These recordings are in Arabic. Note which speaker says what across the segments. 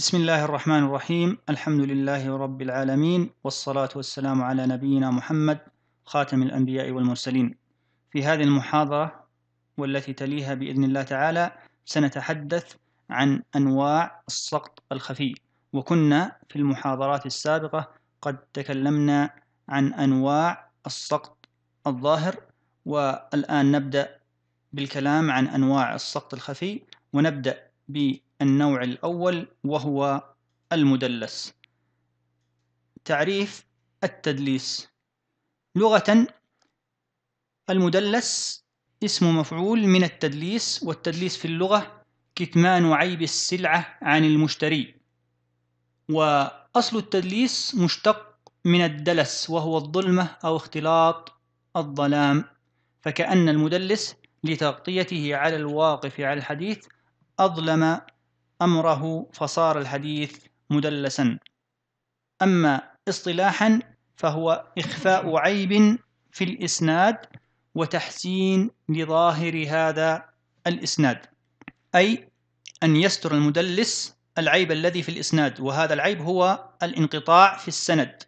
Speaker 1: بسم الله الرحمن الرحيم الحمد لله رب العالمين والصلاة والسلام على نبينا محمد خاتم الأنبياء والمرسلين في هذه المحاضرة والتي تليها بإذن الله تعالى سنتحدث عن أنواع السقط الخفي وكنا في المحاضرات السابقة قد تكلمنا عن أنواع السقط الظاهر والآن نبدأ بالكلام عن أنواع السقط الخفي ونبدأ النوع الأول وهو المدلس تعريف التدليس لغة المدلس اسم مفعول من التدليس والتدليس في اللغة كتمان عيب السلعة عن المشتري وأصل التدليس مشتق من الدلس وهو الظلمة أو اختلاط الظلام فكأن المدلس لتغطيته على الواقف على الحديث أظلم أمره فصار الحديث مدلسا أما اصطلاحا فهو إخفاء عيب في الإسناد وتحسين لظاهر هذا الإسناد أي أن يستر المدلس العيب الذي في الإسناد وهذا العيب هو الانقطاع في السند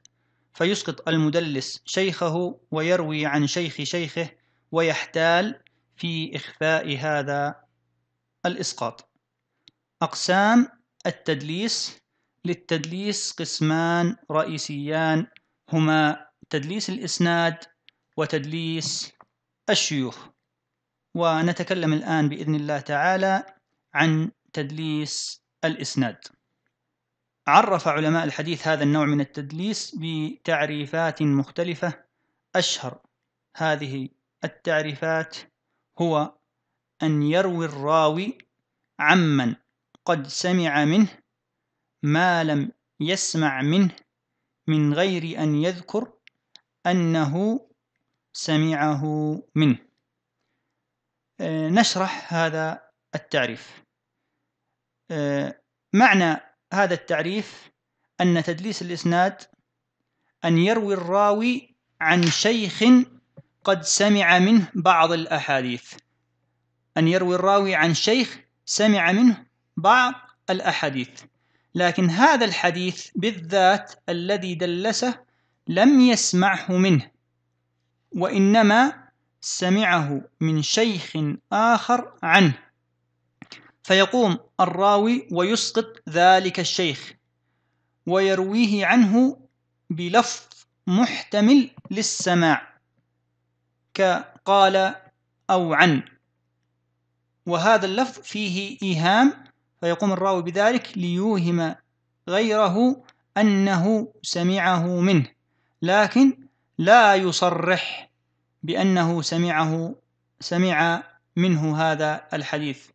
Speaker 1: فيسقط المدلس شيخه ويروي عن شيخ شيخه ويحتال في إخفاء هذا الإسقاط أقسام التدليس للتدليس قسمان رئيسيان هما تدليس الإسناد وتدليس الشيوخ ونتكلم الآن بإذن الله تعالى عن تدليس الإسناد عرف علماء الحديث هذا النوع من التدليس بتعريفات مختلفة أشهر هذه التعريفات هو أن يروي الراوي عمن قد سمع منه ما لم يسمع منه من غير أن يذكر أنه سمعه منه آه، نشرح هذا التعريف آه، معنى هذا التعريف أن تدليس الإسناد أن يروي الراوي عن شيخ قد سمع منه بعض الأحاديث أن يروي الراوي عن شيخ سمع منه بعض الأحاديث لكن هذا الحديث بالذات الذي دلسه لم يسمعه منه وإنما سمعه من شيخ آخر عنه فيقوم الراوي ويسقط ذلك الشيخ ويرويه عنه بلفظ محتمل للسماع كقال أو عن وهذا اللفظ فيه إيهام فيقوم الراوي بذلك ليوهم غيره أنه سمعه منه لكن لا يصرح بأنه سمعه سمع منه هذا الحديث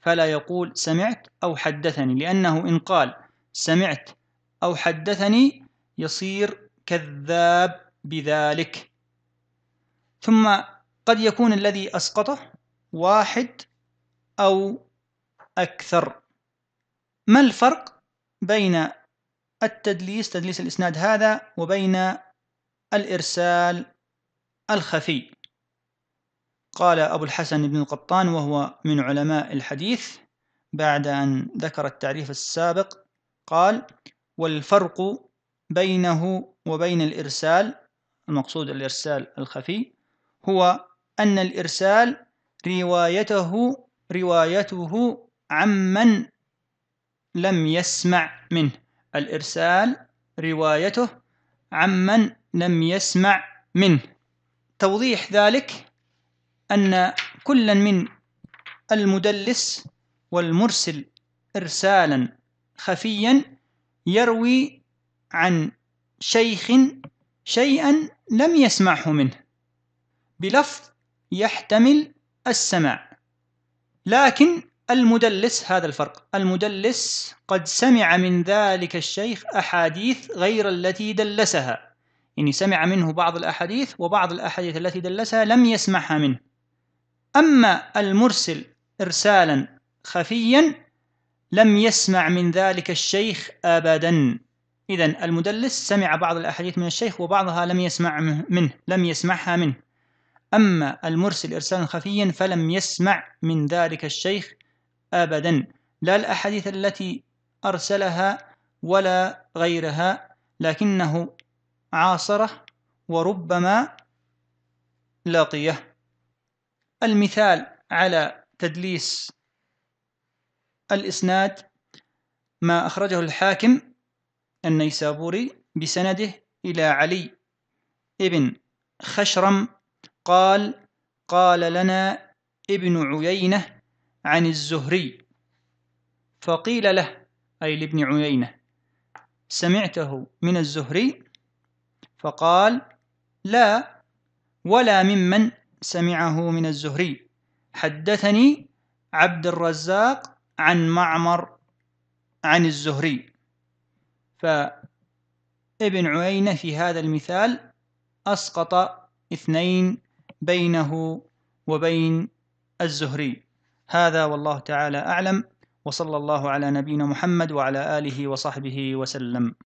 Speaker 1: فلا يقول سمعت أو حدثني لأنه إن قال سمعت أو حدثني يصير كذاب بذلك ثم قد يكون الذي أسقطه واحد أو أكثر ما الفرق بين التدليس تدليس الإسناد هذا وبين الإرسال الخفي قال أبو الحسن بن القطان وهو من علماء الحديث بعد أن ذكر التعريف السابق قال والفرق بينه وبين الإرسال المقصود الإرسال الخفي هو أن الإرسال روايته روايته عمن لم يسمع منه الإرسال روايته عمن لم يسمع منه توضيح ذلك أن كلا من المدلس والمرسل إرسالا خفيا يروي عن شيخ شيئا لم يسمعه منه بلفظ يحتمل السماع لكن المدلس هذا الفرق المدلس قد سمع من ذلك الشيخ أحاديث غير التي دلسها يعني سمع منه بعض الأحاديث وبعض الأحاديث التي دلسها لم يسمعها منه أما المرسل إرسالا خفيا لم يسمع من ذلك الشيخ أبدا إذا المدلس سمع بعض الأحاديث من الشيخ وبعضها لم يسمع منه لم يسمعها منه أما المرسل إرسالا خفيا فلم يسمع من ذلك الشيخ أبدا لا الأحاديث التي أرسلها ولا غيرها لكنه عاصره وربما لاقيه المثال على تدليس الإسناد ما أخرجه الحاكم النيسابوري بسنده إلى علي ابن خشرم قال قال لنا ابن عيينة عن الزهري فقيل له أي لابن عيينة سمعته من الزهري فقال لا ولا ممن سمعه من الزهري حدثني عبد الرزاق عن معمر عن الزهري فابن عيينة في هذا المثال أسقط اثنين بينه وبين الزهري هذا والله تعالى أعلم وصلى الله على نبينا محمد وعلى آله وصحبه وسلم